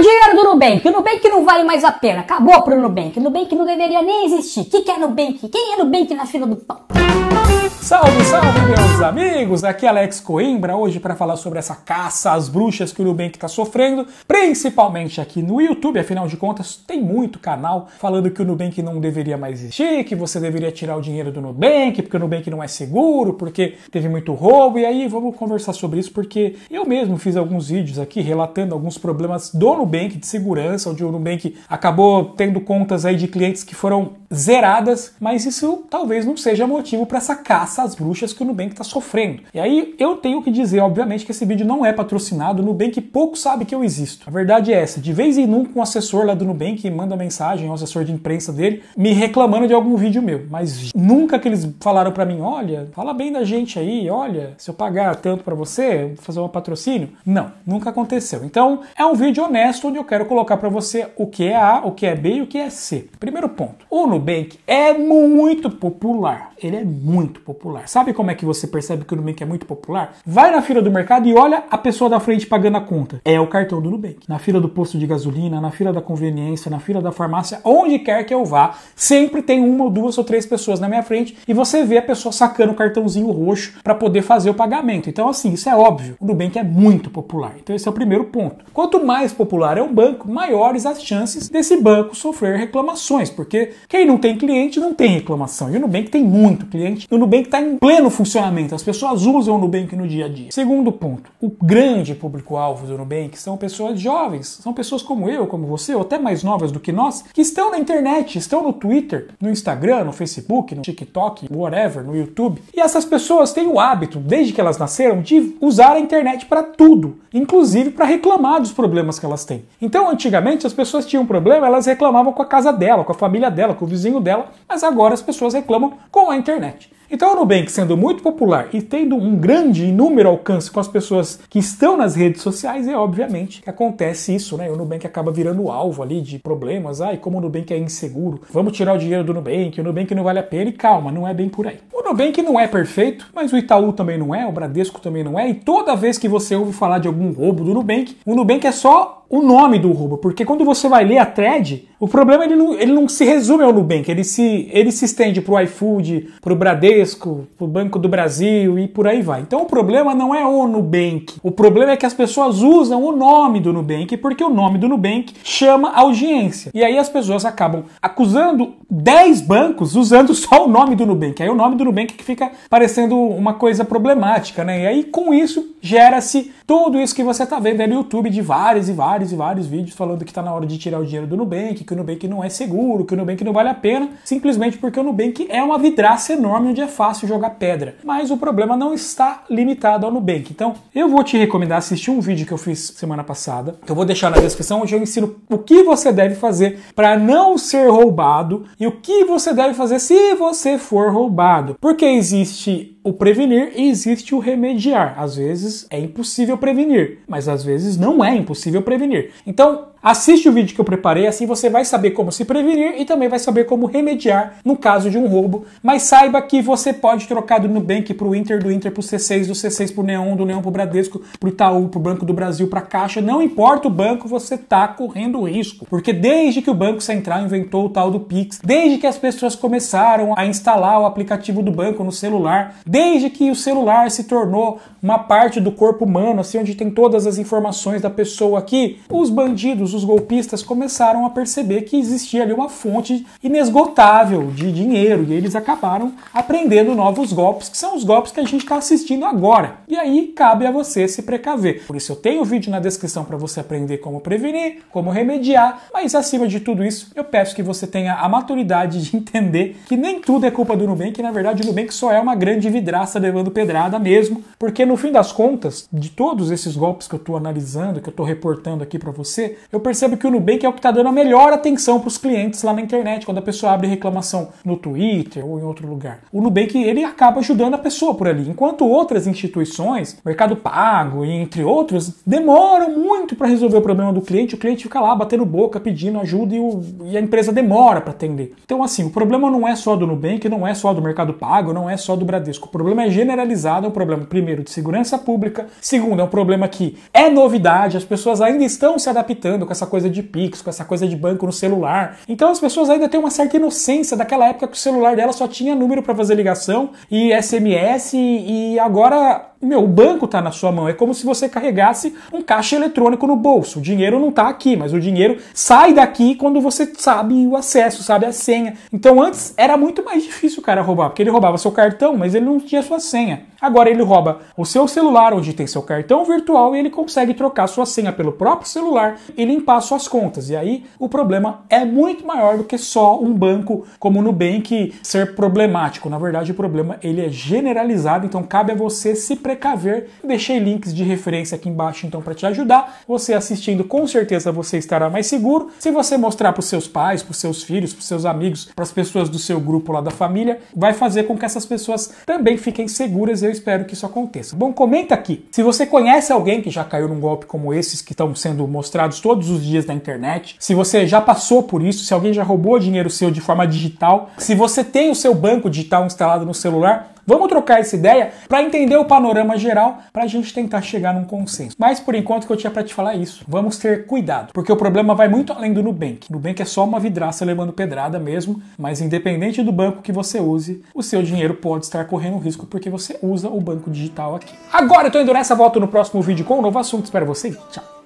o dinheiro do Nubank. O Nubank não vale mais a pena. Acabou pro Nubank. O Nubank não deveria nem existir. O que, que é Nubank? Quem é Nubank na fila do pão? Salve, salve, meus amigos! Aqui é Alex Coimbra, hoje para falar sobre essa caça às bruxas que o Nubank está sofrendo, principalmente aqui no YouTube, afinal de contas, tem muito canal falando que o Nubank não deveria mais existir, que você deveria tirar o dinheiro do Nubank, porque o Nubank não é seguro, porque teve muito roubo, e aí vamos conversar sobre isso, porque eu mesmo fiz alguns vídeos aqui relatando alguns problemas do Nubank de segurança, onde o Nubank acabou tendo contas aí de clientes que foram zeradas, mas isso talvez não seja motivo para essa caça essas às bruxas que o Nubank está sofrendo. E aí eu tenho que dizer, obviamente, que esse vídeo não é patrocinado, o Nubank pouco sabe que eu existo. A verdade é essa, de vez em nunca um assessor lá do Nubank manda mensagem ao assessor de imprensa dele me reclamando de algum vídeo meu, mas nunca que eles falaram para mim, olha, fala bem da gente aí, olha, se eu pagar tanto para você, fazer um patrocínio. Não, nunca aconteceu. Então, é um vídeo honesto onde eu quero colocar para você o que é A, o que é B e o que é C. Primeiro ponto. O Nubank é muito popular. Ele é muito popular popular. Sabe como é que você percebe que o Nubank é muito popular? Vai na fila do mercado e olha a pessoa da frente pagando a conta. É o cartão do Nubank. Na fila do posto de gasolina, na fila da conveniência, na fila da farmácia, onde quer que eu vá, sempre tem uma ou duas ou três pessoas na minha frente e você vê a pessoa sacando o cartãozinho roxo para poder fazer o pagamento. Então, assim, isso é óbvio. O Nubank é muito popular. Então, esse é o primeiro ponto. Quanto mais popular é um banco, maiores as chances desse banco sofrer reclamações, porque quem não tem cliente não tem reclamação. E o Nubank tem muito cliente. O Nubank está em pleno funcionamento. As pessoas usam o Nubank no dia a dia. Segundo ponto, o grande público-alvo do Nubank são pessoas jovens, são pessoas como eu, como você, ou até mais novas do que nós, que estão na internet, estão no Twitter, no Instagram, no Facebook, no TikTok, whatever, no YouTube. E essas pessoas têm o hábito, desde que elas nasceram, de usar a internet para tudo, inclusive para reclamar dos problemas que elas têm. Então, antigamente, as pessoas tinham um problema, elas reclamavam com a casa dela, com a família dela, com o vizinho dela, mas agora as pessoas reclamam com a internet. Então o Nubank, sendo muito popular e tendo um grande e inúmero alcance com as pessoas que estão nas redes sociais, é obviamente que acontece isso, né? O Nubank acaba virando alvo ali de problemas. Ai, como o Nubank é inseguro, vamos tirar o dinheiro do Nubank, o Nubank não vale a pena e calma, não é bem por aí. O Nubank não é perfeito, mas o Itaú também não é, o Bradesco também não é, e toda vez que você ouve falar de algum roubo do Nubank, o Nubank é só o nome do roubo, porque quando você vai ler a thread, o problema é ele não, ele não se resume ao Nubank, ele se, ele se estende para o iFood, para o Bradesco, para o Banco do Brasil e por aí vai. Então o problema não é o Nubank, o problema é que as pessoas usam o nome do Nubank, porque o nome do Nubank chama audiência. E aí as pessoas acabam acusando 10 bancos usando só o nome do Nubank. Aí o nome do Nubank que fica parecendo uma coisa problemática, né? E aí com isso gera-se tudo isso que você está vendo aí no YouTube de várias e várias vários e vários vídeos falando que está na hora de tirar o dinheiro do Nubank, que o Nubank não é seguro, que o Nubank não vale a pena, simplesmente porque o Nubank é uma vidraça enorme onde é fácil jogar pedra. Mas o problema não está limitado ao Nubank. Então, eu vou te recomendar assistir um vídeo que eu fiz semana passada, que eu vou deixar na descrição, onde eu ensino o que você deve fazer para não ser roubado e o que você deve fazer se você for roubado. Porque existe o prevenir e existe o remediar. Às vezes é impossível prevenir, mas às vezes não é impossível prevenir. Então, assiste o vídeo que eu preparei, assim você vai saber como se prevenir e também vai saber como remediar no caso de um roubo. Mas saiba que você pode trocar do Nubank para o Inter, do Inter para o C6, do C6 para o Neon, do Neon para o Bradesco, para o Itaú, para o Banco do Brasil, para a Caixa. Não importa o banco, você está correndo risco. Porque desde que o Banco Central inventou o tal do Pix, desde que as pessoas começaram a instalar o aplicativo do banco no celular, desde que o celular se tornou uma parte do corpo humano, assim, onde tem todas as informações da pessoa aqui, os bandidos, os golpistas começaram a perceber que existia ali uma fonte inesgotável de dinheiro e eles acabaram aprendendo novos golpes, que são os golpes que a gente está assistindo agora. E aí cabe a você se precaver. Por isso eu tenho o vídeo na descrição para você aprender como prevenir, como remediar, mas acima de tudo isso, eu peço que você tenha a maturidade de entender que nem tudo é culpa do Nubank, que na verdade o Nubank só é uma grande vidraça levando pedrada mesmo, porque no fim das contas, de todos esses golpes que eu estou analisando, que eu estou reportando aqui para você, eu percebo que o Nubank é o que está dando a melhor atenção para os clientes lá na internet, quando a pessoa abre reclamação no Twitter ou em outro lugar. O Nubank, ele acaba ajudando a pessoa por ali, enquanto outras instituições, Mercado Pago e entre outros, demoram muito para resolver o problema do cliente, o cliente fica lá batendo boca, pedindo ajuda e, o, e a empresa demora para atender. Então, assim, o problema não é só do Nubank, não é só do Mercado Pago, não é só do Bradesco problema é generalizado, é um problema, primeiro, de segurança pública, segundo, é um problema que é novidade, as pessoas ainda estão se adaptando com essa coisa de Pix, com essa coisa de banco no celular. Então as pessoas ainda têm uma certa inocência daquela época que o celular dela só tinha número para fazer ligação e SMS, e agora meu, o banco está na sua mão. É como se você carregasse um caixa eletrônico no bolso. O dinheiro não está aqui, mas o dinheiro sai daqui quando você sabe o acesso, sabe a senha. Então antes era muito mais difícil o cara roubar, porque ele roubava seu cartão, mas ele não tinha sua senha. Agora ele rouba o seu celular, onde tem seu cartão virtual, e ele consegue trocar sua senha pelo próprio celular e limpar suas contas. E aí o problema é muito maior do que só um banco como o Nubank ser problemático. Na verdade, o problema ele é generalizado, então cabe a você se preparar precaver. Deixei links de referência aqui embaixo então para te ajudar. Você assistindo com certeza você estará mais seguro. Se você mostrar para os seus pais, para os seus filhos, para os seus amigos, para as pessoas do seu grupo lá da família, vai fazer com que essas pessoas também fiquem seguras. Eu espero que isso aconteça. Bom, comenta aqui se você conhece alguém que já caiu num golpe como esses que estão sendo mostrados todos os dias na internet. Se você já passou por isso, se alguém já roubou dinheiro seu de forma digital, se você tem o seu banco digital instalado no celular, Vamos trocar essa ideia para entender o panorama geral, para a gente tentar chegar num consenso. Mas por enquanto que eu tinha para te falar é isso. Vamos ter cuidado, porque o problema vai muito além do Nubank. Nubank é só uma vidraça levando pedrada mesmo, mas independente do banco que você use, o seu dinheiro pode estar correndo risco porque você usa o banco digital aqui. Agora eu tô indo nessa, volto no próximo vídeo com um novo assunto. Espero vocês. Tchau.